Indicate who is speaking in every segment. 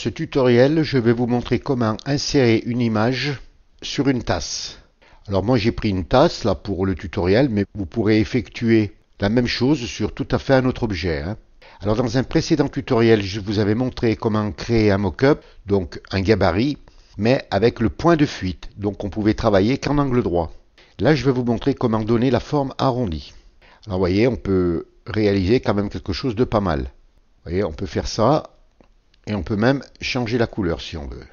Speaker 1: ce tutoriel, je vais vous montrer comment insérer une image sur une tasse. Alors moi j'ai pris une tasse là pour le tutoriel, mais vous pourrez effectuer la même chose sur tout à fait un autre objet. Hein. Alors dans un précédent tutoriel, je vous avais montré comment créer un mock-up, donc un gabarit, mais avec le point de fuite, donc on pouvait travailler qu'en angle droit. Là je vais vous montrer comment donner la forme arrondie. Alors voyez, on peut réaliser quand même quelque chose de pas mal. voyez, on peut faire ça et on peut même changer la couleur si on veut.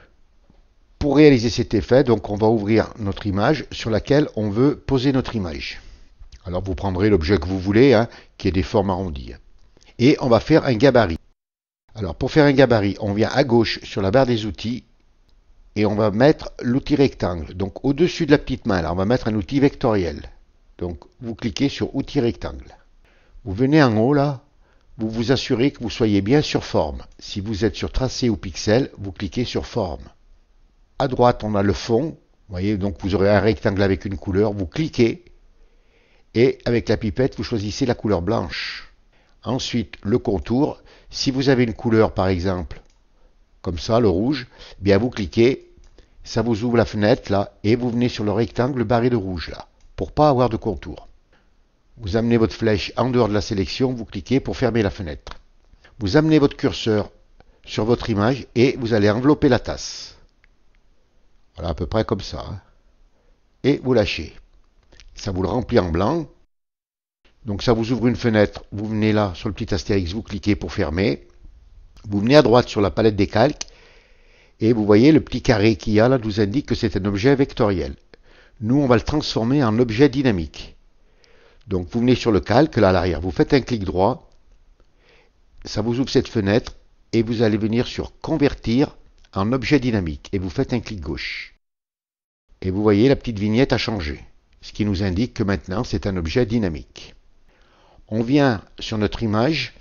Speaker 1: Pour réaliser cet effet, donc on va ouvrir notre image sur laquelle on veut poser notre image. Alors vous prendrez l'objet que vous voulez, hein, qui est des formes arrondies. Et on va faire un gabarit. Alors pour faire un gabarit, on vient à gauche sur la barre des outils et on va mettre l'outil rectangle. Donc au-dessus de la petite main, on va mettre un outil vectoriel. Donc vous cliquez sur outil rectangle. Vous venez en haut là, vous vous assurez que vous soyez bien sur forme. Si vous êtes sur tracé ou pixel, vous cliquez sur forme. À droite, on a le fond. Vous voyez, donc vous aurez un rectangle avec une couleur. Vous cliquez et avec la pipette, vous choisissez la couleur blanche. Ensuite, le contour. Si vous avez une couleur, par exemple, comme ça, le rouge, eh bien vous cliquez, ça vous ouvre la fenêtre là, et vous venez sur le rectangle barré de rouge là, pour pas avoir de contour. Vous amenez votre flèche en dehors de la sélection, vous cliquez pour fermer la fenêtre. Vous amenez votre curseur sur votre image et vous allez envelopper la tasse. Voilà, à peu près comme ça. Hein. Et vous lâchez. Ça vous le remplit en blanc. Donc ça vous ouvre une fenêtre. Vous venez là sur le petit astérix, vous cliquez pour fermer. Vous venez à droite sur la palette des calques. Et vous voyez le petit carré qu'il y a là nous indique que c'est un objet vectoriel. Nous, on va le transformer en objet dynamique. Donc vous venez sur le calque, là à l'arrière, vous faites un clic droit, ça vous ouvre cette fenêtre et vous allez venir sur Convertir en objet dynamique et vous faites un clic gauche. Et vous voyez, la petite vignette a changé, ce qui nous indique que maintenant c'est un objet dynamique. On vient sur notre image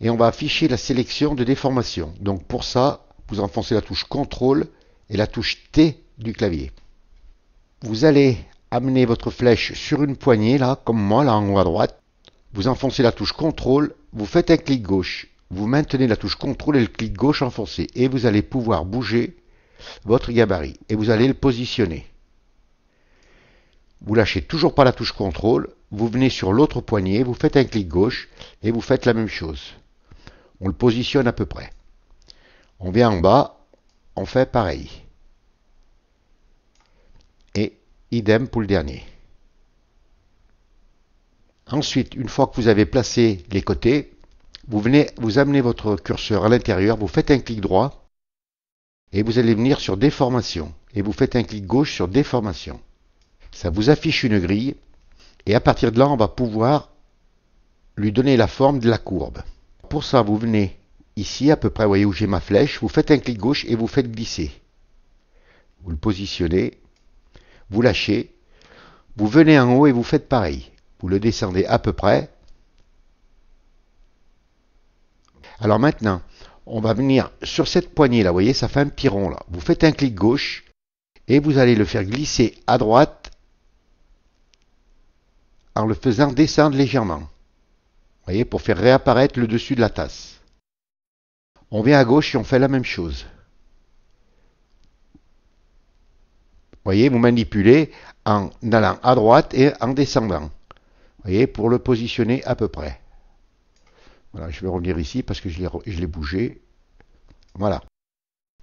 Speaker 1: et on va afficher la sélection de déformation. Donc pour ça, vous enfoncez la touche CTRL et la touche T du clavier. Vous allez Amenez votre flèche sur une poignée, là, comme moi, là en haut à droite. Vous enfoncez la touche CTRL, vous faites un clic gauche. Vous maintenez la touche CTRL et le clic gauche enfoncé. Et vous allez pouvoir bouger votre gabarit. Et vous allez le positionner. Vous lâchez toujours pas la touche CTRL. Vous venez sur l'autre poignée, vous faites un clic gauche et vous faites la même chose. On le positionne à peu près. On vient en bas, on fait pareil. Idem pour le dernier. Ensuite, une fois que vous avez placé les côtés, vous venez, vous amenez votre curseur à l'intérieur, vous faites un clic droit et vous allez venir sur déformation et vous faites un clic gauche sur déformation. Ça vous affiche une grille et à partir de là, on va pouvoir lui donner la forme de la courbe. Pour ça, vous venez ici à peu près, voyez où j'ai ma flèche, vous faites un clic gauche et vous faites glisser. Vous le positionnez vous lâchez, vous venez en haut et vous faites pareil. Vous le descendez à peu près. Alors maintenant, on va venir sur cette poignée là, vous voyez, ça fait un petit rond là. Vous faites un clic gauche et vous allez le faire glisser à droite en le faisant descendre légèrement. Vous voyez, pour faire réapparaître le dessus de la tasse. On vient à gauche et on fait la même chose. voyez, vous manipulez en allant à droite et en descendant. voyez, pour le positionner à peu près. Voilà, je vais revenir ici parce que je l'ai bougé. Voilà.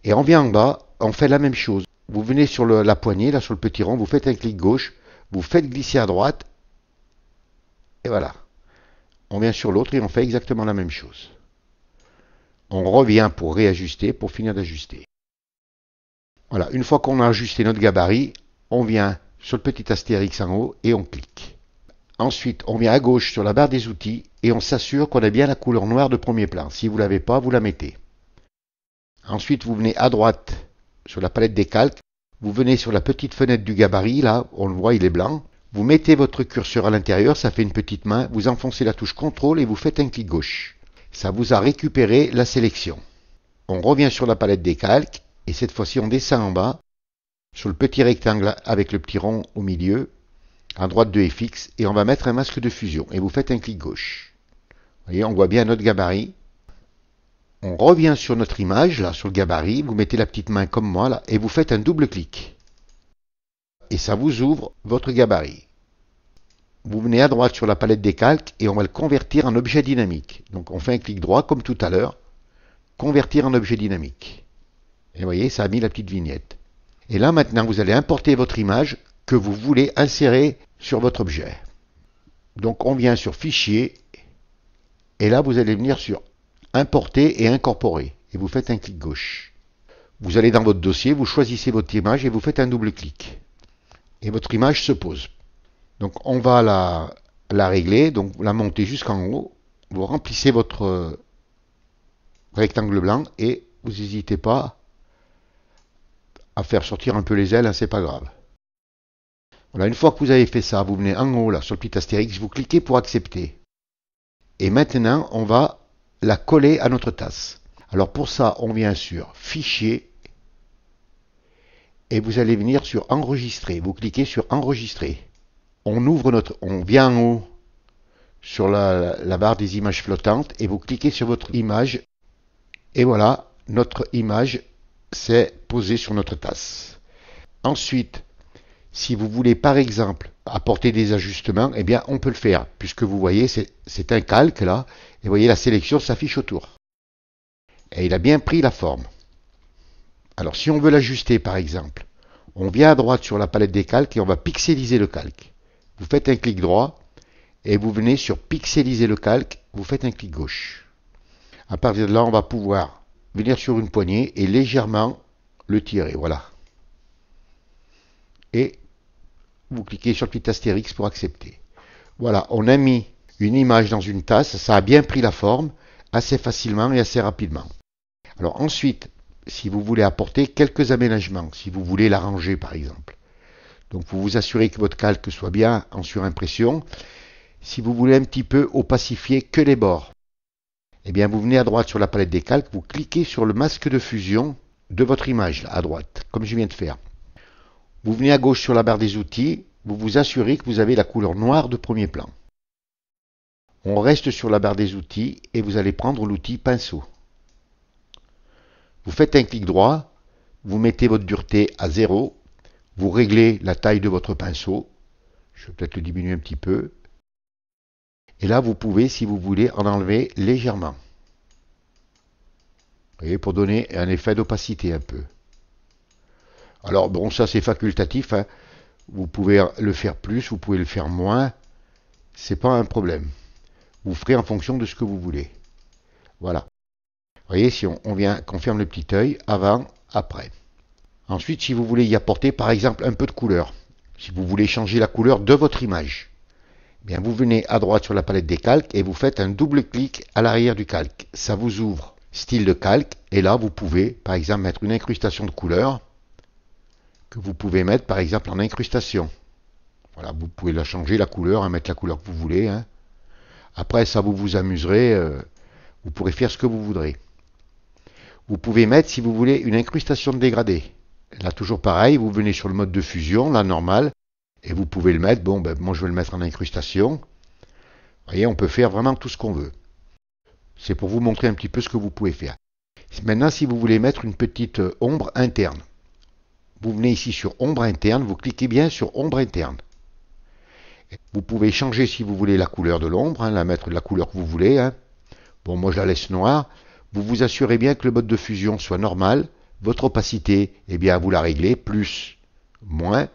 Speaker 1: Et on vient en bas, on fait la même chose. Vous venez sur la poignée, là sur le petit rond, vous faites un clic gauche, vous faites glisser à droite, et voilà. On vient sur l'autre et on fait exactement la même chose. On revient pour réajuster, pour finir d'ajuster. Voilà, une fois qu'on a ajusté notre gabarit, on vient sur le petit astérix en haut et on clique. Ensuite, on vient à gauche sur la barre des outils et on s'assure qu'on a bien la couleur noire de premier plan. Si vous ne l'avez pas, vous la mettez. Ensuite, vous venez à droite sur la palette des calques. Vous venez sur la petite fenêtre du gabarit, là, on le voit, il est blanc. Vous mettez votre curseur à l'intérieur, ça fait une petite main. Vous enfoncez la touche CTRL et vous faites un clic gauche. Ça vous a récupéré la sélection. On revient sur la palette des calques et cette fois-ci, on descend en bas sur le petit rectangle avec le petit rond au milieu, à droite de FX, et on va mettre un masque de fusion. Et vous faites un clic gauche. Vous voyez, on voit bien notre gabarit. On revient sur notre image, là, sur le gabarit. Vous mettez la petite main comme moi, là, et vous faites un double clic. Et ça vous ouvre votre gabarit. Vous venez à droite sur la palette des calques et on va le convertir en objet dynamique. Donc on fait un clic droit comme tout à l'heure. Convertir en objet dynamique. Et vous voyez, ça a mis la petite vignette. Et là, maintenant, vous allez importer votre image que vous voulez insérer sur votre objet. Donc, on vient sur Fichier, et là, vous allez venir sur Importer et Incorporer, et vous faites un clic gauche. Vous allez dans votre dossier, vous choisissez votre image et vous faites un double clic. Et votre image se pose. Donc, on va la, la régler, donc la monter jusqu'en haut. Vous remplissez votre euh, rectangle blanc et vous n'hésitez pas à faire sortir un peu les ailes, hein, c'est pas grave. Voilà, une fois que vous avez fait ça, vous venez en haut là sur le petit astérix, vous cliquez pour accepter. Et maintenant, on va la coller à notre tasse. Alors pour ça, on vient sur Fichier et vous allez venir sur Enregistrer. Vous cliquez sur Enregistrer. On ouvre notre, on vient en haut sur la, la barre des images flottantes et vous cliquez sur votre image. Et voilà, notre image c'est posé sur notre tasse. Ensuite, si vous voulez par exemple apporter des ajustements, eh bien on peut le faire, puisque vous voyez, c'est un calque là, et vous voyez la sélection s'affiche autour. Et il a bien pris la forme. Alors si on veut l'ajuster par exemple, on vient à droite sur la palette des calques et on va pixeliser le calque. Vous faites un clic droit et vous venez sur pixeliser le calque, vous faites un clic gauche. À partir de là, on va pouvoir venir sur une poignée et légèrement le tirer. Voilà. Et vous cliquez sur le petit astérix pour accepter. Voilà, on a mis une image dans une tasse, ça a bien pris la forme assez facilement et assez rapidement. Alors ensuite, si vous voulez apporter quelques aménagements, si vous voulez l'arranger par exemple. Donc vous vous assurez que votre calque soit bien en surimpression. Si vous voulez un petit peu opacifier que les bords, eh bien vous venez à droite sur la palette des calques, vous cliquez sur le masque de fusion de votre image à droite, comme je viens de faire. Vous venez à gauche sur la barre des outils, vous vous assurez que vous avez la couleur noire de premier plan. On reste sur la barre des outils et vous allez prendre l'outil pinceau. Vous faites un clic droit, vous mettez votre dureté à zéro, vous réglez la taille de votre pinceau, je vais peut-être le diminuer un petit peu, et là, vous pouvez, si vous voulez, en enlever légèrement. Et pour donner un effet d'opacité un peu. Alors, bon, ça c'est facultatif. Hein. Vous pouvez le faire plus, vous pouvez le faire moins. C'est pas un problème. Vous ferez en fonction de ce que vous voulez. Voilà. Vous voyez, si on, on vient, qu'on ferme le petit œil, avant, après. Ensuite, si vous voulez y apporter, par exemple, un peu de couleur. Si vous voulez changer la couleur de votre image. Bien, vous venez à droite sur la palette des calques et vous faites un double clic à l'arrière du calque. Ça vous ouvre style de calque et là vous pouvez par exemple mettre une incrustation de couleur que vous pouvez mettre par exemple en incrustation. Voilà, vous pouvez la changer la couleur, hein, mettre la couleur que vous voulez. Hein. Après ça vous vous amuserez, euh, vous pourrez faire ce que vous voudrez. Vous pouvez mettre si vous voulez une incrustation de dégradé. Là toujours pareil, vous venez sur le mode de fusion, là, normale, et vous pouvez le mettre, bon, ben, moi je vais le mettre en incrustation. Vous voyez, on peut faire vraiment tout ce qu'on veut. C'est pour vous montrer un petit peu ce que vous pouvez faire. Maintenant, si vous voulez mettre une petite euh, ombre interne, vous venez ici sur ombre interne, vous cliquez bien sur ombre interne. Vous pouvez changer si vous voulez la couleur de l'ombre, hein, la mettre de la couleur que vous voulez. Hein. Bon, moi je la laisse noire. Vous vous assurez bien que le mode de fusion soit normal. Votre opacité, eh bien, vous la réglez plus, moins,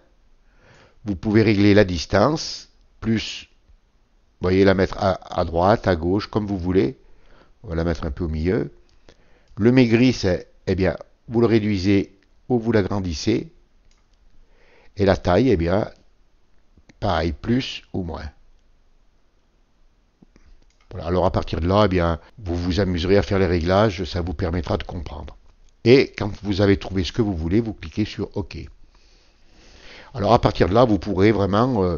Speaker 1: vous pouvez régler la distance, plus, vous voyez, la mettre à, droite, à gauche, comme vous voulez. On va la mettre un peu au milieu. Le maigris, eh bien, vous le réduisez ou vous l'agrandissez. Et la taille, eh bien, pareil, plus ou moins. Voilà, alors à partir de là, eh bien, vous vous amuserez à faire les réglages, ça vous permettra de comprendre. Et quand vous avez trouvé ce que vous voulez, vous cliquez sur OK. Alors à partir de là, vous pourrez vraiment euh,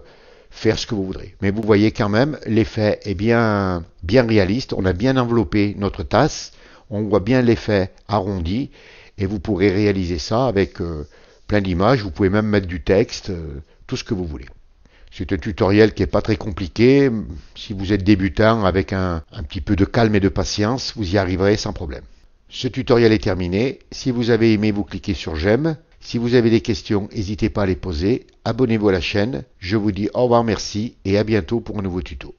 Speaker 1: faire ce que vous voudrez. Mais vous voyez quand même, l'effet est bien, bien réaliste. On a bien enveloppé notre tasse. On voit bien l'effet arrondi. Et vous pourrez réaliser ça avec euh, plein d'images. Vous pouvez même mettre du texte, euh, tout ce que vous voulez. C'est un tutoriel qui n'est pas très compliqué. Si vous êtes débutant, avec un, un petit peu de calme et de patience, vous y arriverez sans problème. Ce tutoriel est terminé. Si vous avez aimé, vous cliquez sur j'aime. Si vous avez des questions, n'hésitez pas à les poser. Abonnez-vous à la chaîne. Je vous dis au revoir, merci et à bientôt pour un nouveau tuto.